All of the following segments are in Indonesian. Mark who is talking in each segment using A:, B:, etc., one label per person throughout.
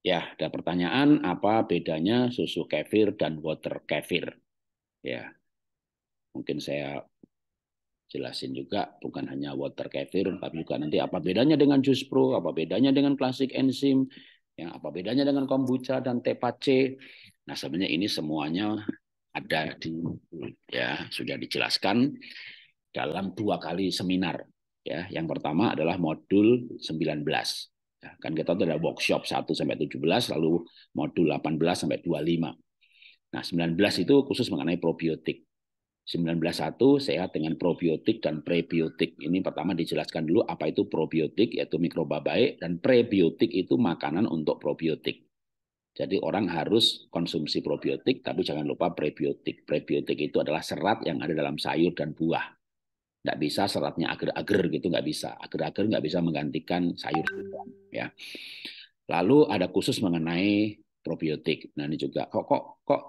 A: Ya, ada pertanyaan apa bedanya susu kefir dan water kefir? Ya. Mungkin saya jelasin juga bukan hanya water kefir tapi juga nanti apa bedanya dengan jus pro, apa bedanya dengan klasik enzim, ya, apa bedanya dengan kombucha dan TPC. Nah, sebenarnya ini semuanya ada di ya sudah dijelaskan dalam dua kali seminar ya. Yang pertama adalah modul 19 Ya, kan kita tahu ada workshop 1 sampai 17 lalu modul 18 sampai 25. Nah, 19 itu khusus mengenai probiotik. 191 sehat dengan probiotik dan prebiotik. Ini pertama dijelaskan dulu apa itu probiotik yaitu mikroba baik dan prebiotik itu makanan untuk probiotik. Jadi orang harus konsumsi probiotik tapi jangan lupa prebiotik. Prebiotik itu adalah serat yang ada dalam sayur dan buah nggak bisa seratnya agar-agar gitu nggak bisa agar-agar nggak bisa menggantikan sayur ya lalu ada khusus mengenai probiotik nah ini juga kok kok kok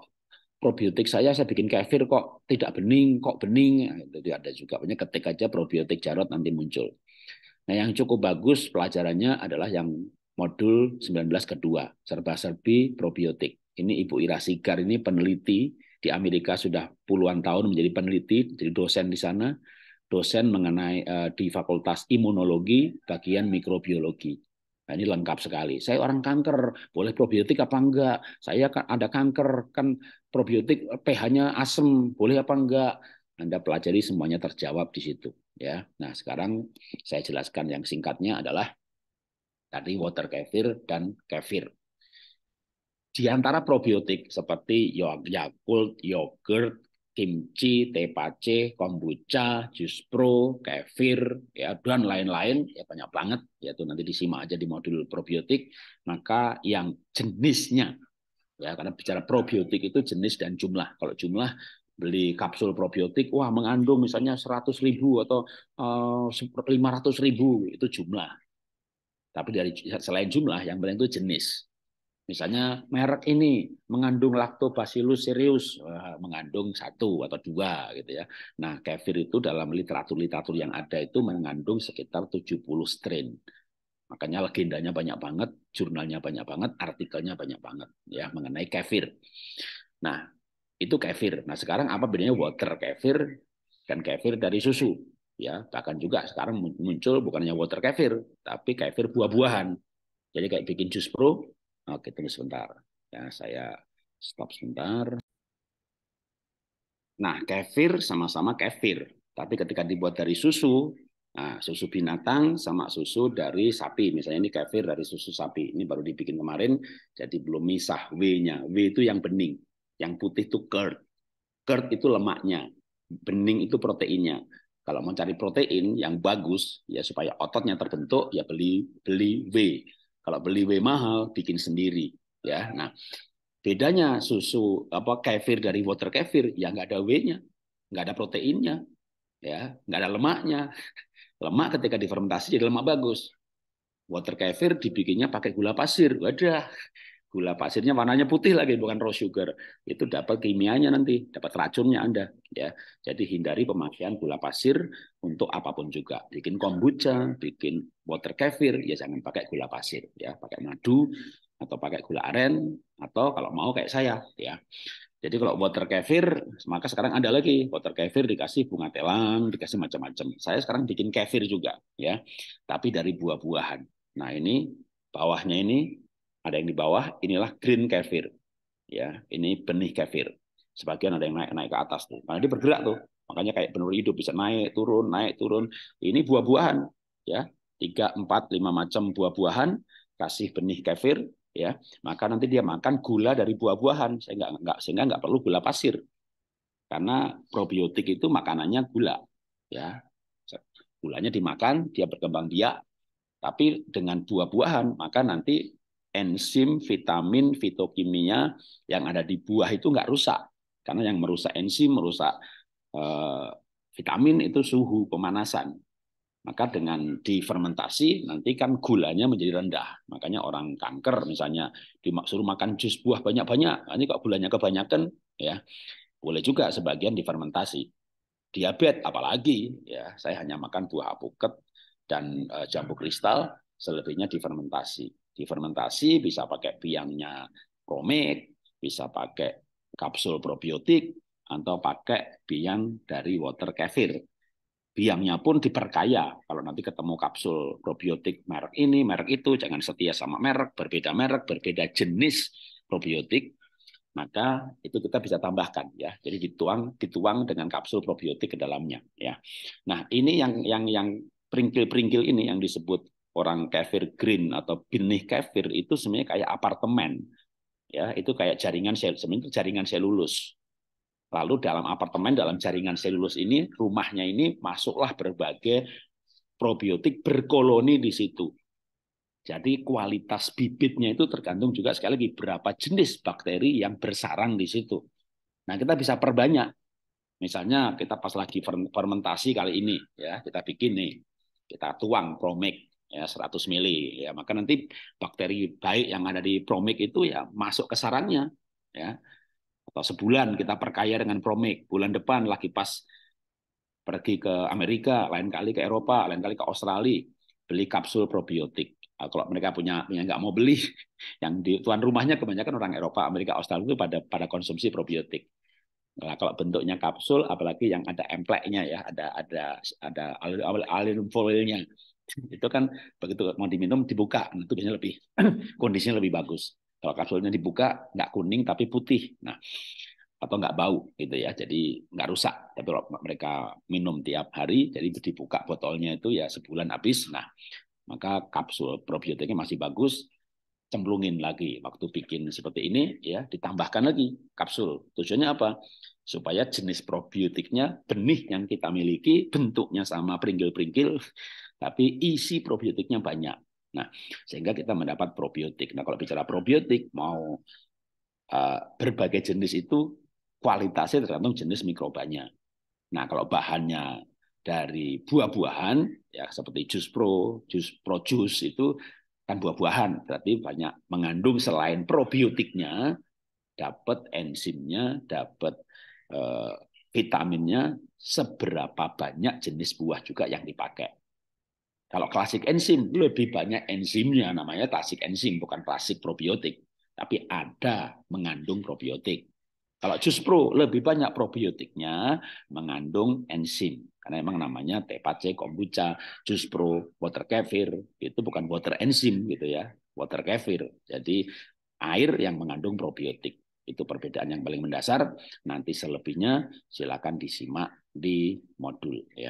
A: probiotik saya saya bikin kefir kok tidak bening kok bening nah, itu ada juga punya ketik aja probiotik jarot nanti muncul nah yang cukup bagus pelajarannya adalah yang modul 19 kedua serba-serbi probiotik ini Ibu Ira Sigar ini peneliti di Amerika sudah puluhan tahun menjadi peneliti jadi dosen di sana dosen mengenai uh, di Fakultas Imunologi bagian mikrobiologi. Nah, ini lengkap sekali. Saya orang kanker, boleh probiotik apa enggak? Saya kan ada kanker, kan probiotik eh, pH-nya asem, boleh apa enggak? Anda pelajari semuanya terjawab di situ, ya. Nah, sekarang saya jelaskan yang singkatnya adalah tadi water kefir dan kefir. Di antara probiotik seperti yogurt, yogurt, kimchi, teh pace, kombucha, jus pro, kefir, ya dan lain-lain ya banyak banget yaitu nanti disimak aja di modul probiotik maka yang jenisnya ya karena bicara probiotik itu jenis dan jumlah kalau jumlah beli kapsul probiotik wah mengandung misalnya 100 ribu atau uh, ratus ribu itu jumlah tapi dari selain jumlah yang penting itu jenis Misalnya merek ini mengandung lactobacillus serius, eh, mengandung satu atau dua gitu ya. Nah, kefir itu dalam literatur-literatur yang ada itu mengandung sekitar 70 strain. Makanya legendanya banyak banget, jurnalnya banyak banget, artikelnya banyak banget ya mengenai kefir. Nah, itu kefir. Nah, sekarang apa bedanya water kefir dan kefir dari susu? Ya, bahkan juga sekarang muncul bukannya water kefir, tapi kefir buah-buahan. Jadi kayak bikin jus pro, Oke, tunggu sebentar. Ya, saya stop sebentar. Nah, kefir sama-sama kefir. Tapi ketika dibuat dari susu, nah, susu binatang sama susu dari sapi. Misalnya ini kefir dari susu sapi. Ini baru dibikin kemarin, jadi belum misah W-nya. W itu yang bening. Yang putih itu curd. Curd itu lemaknya. Bening itu proteinnya kalau mau cari protein yang bagus ya supaya ototnya terbentuk ya beli beli W kalau beli whey mahal, bikin sendiri. Ya, nah bedanya susu apa kefir dari water kefir ya nggak ada W-nya, nggak ada proteinnya, ya nggak ada lemaknya. Lemak ketika difermentasi jadi lemak bagus. Water kefir dibikinnya pakai gula pasir, wadah. Gula pasirnya warnanya putih lagi bukan raw sugar. Itu dapat kimianya nanti, dapat racunnya Anda ya. Jadi hindari pemakaian gula pasir untuk apapun juga. Bikin kombucha, bikin water kefir ya jangan pakai gula pasir ya pakai madu atau pakai gula aren atau kalau mau kayak saya ya jadi kalau water kefir maka sekarang ada lagi water kefir dikasih bunga telang dikasih macam-macam saya sekarang bikin kefir juga ya tapi dari buah-buahan nah ini bawahnya ini ada yang di bawah inilah green kefir ya ini benih kefir sebagian ada yang naik naik ke atas tuh karena dia bergerak tuh makanya kayak benur hidup bisa naik turun naik turun ini buah-buahan ya tiga empat lima macam buah-buahan kasih benih kefir ya maka nanti dia makan gula dari buah-buahan sehingga nggak sehingga nggak perlu gula pasir karena probiotik itu makanannya gula ya gulanya dimakan dia berkembang dia tapi dengan buah-buahan maka nanti enzim vitamin fitokimia yang ada di buah itu nggak rusak karena yang merusak enzim merusak eh, vitamin itu suhu pemanasan maka dengan difermentasi nanti kan gulanya menjadi rendah. Makanya orang kanker misalnya dimaksud makan jus buah banyak-banyak, nanti kok gulanya kebanyakan ya. Boleh juga sebagian difermentasi. Diabet apalagi ya, saya hanya makan buah apuket dan eh, jambu kristal, selebihnya difermentasi. Difermentasi bisa pakai biangnya promek, bisa pakai kapsul probiotik atau pakai biang dari water kefir biangnya pun diperkaya. Kalau nanti ketemu kapsul probiotik merek ini, merek itu, jangan setia sama merek, berbeda merek, berbeda jenis probiotik, maka itu kita bisa tambahkan ya. Jadi dituang dituang dengan kapsul probiotik ke dalamnya ya. Nah, ini yang yang yang peringkil-peringkil ini yang disebut orang kefir green atau benih kefir itu sebenarnya kayak apartemen. Ya, itu kayak jaringan sel, sebenarnya jaringan selulus Lalu dalam apartemen, dalam jaringan selulus ini, rumahnya ini masuklah berbagai probiotik berkoloni di situ. Jadi kualitas bibitnya itu tergantung juga sekali lagi berapa jenis bakteri yang bersarang di situ. Nah kita bisa perbanyak. Misalnya kita pas lagi fermentasi kali ini ya kita bikin nih kita tuang promik ya 100 mili ya maka nanti bakteri baik yang ada di promik itu ya masuk ke sarangnya ya atau sebulan kita perkaya dengan promik bulan depan lagi pas pergi ke Amerika lain kali ke Eropa lain kali ke Australia beli kapsul probiotik ah, kalau mereka punya yang nggak mau beli yang di tuan rumahnya kebanyakan orang Eropa Amerika Australia itu pada pada konsumsi probiotik Nah, kalau bentuknya kapsul, apalagi yang ada empleknya ya, ada ada ada aluminium foilnya, itu kan begitu mau diminum dibuka, itu biasanya lebih kondisinya lebih bagus. Kalau kapsulnya dibuka nggak kuning tapi putih. Nah, atau nggak bau gitu ya. Jadi nggak rusak. Tapi kalau mereka minum tiap hari, jadi dibuka botolnya itu ya sebulan habis. Nah, maka kapsul probiotiknya masih bagus cemplungin lagi waktu bikin seperti ini ya ditambahkan lagi kapsul tujuannya apa supaya jenis probiotiknya benih yang kita miliki bentuknya sama peringgil-peringgil tapi isi probiotiknya banyak Nah, sehingga kita mendapat probiotik. Nah, kalau bicara probiotik, mau eh, berbagai jenis itu kualitasnya tergantung jenis mikrobanya. Nah, kalau bahannya dari buah-buahan, ya seperti jus pro, jus pro jus itu kan buah-buahan, berarti banyak mengandung selain probiotiknya, dapat enzimnya, dapat eh, vitaminnya, seberapa banyak jenis buah juga yang dipakai. Kalau klasik enzim lebih banyak enzimnya namanya klasik enzim bukan klasik probiotik, tapi ada mengandung probiotik. Kalau jus pro lebih banyak probiotiknya mengandung enzim karena emang namanya teh pace, kombucha, jus pro, water kefir itu bukan water enzim gitu ya, water kefir. Jadi air yang mengandung probiotik itu perbedaan yang paling mendasar. Nanti selebihnya silakan disimak di modul ya.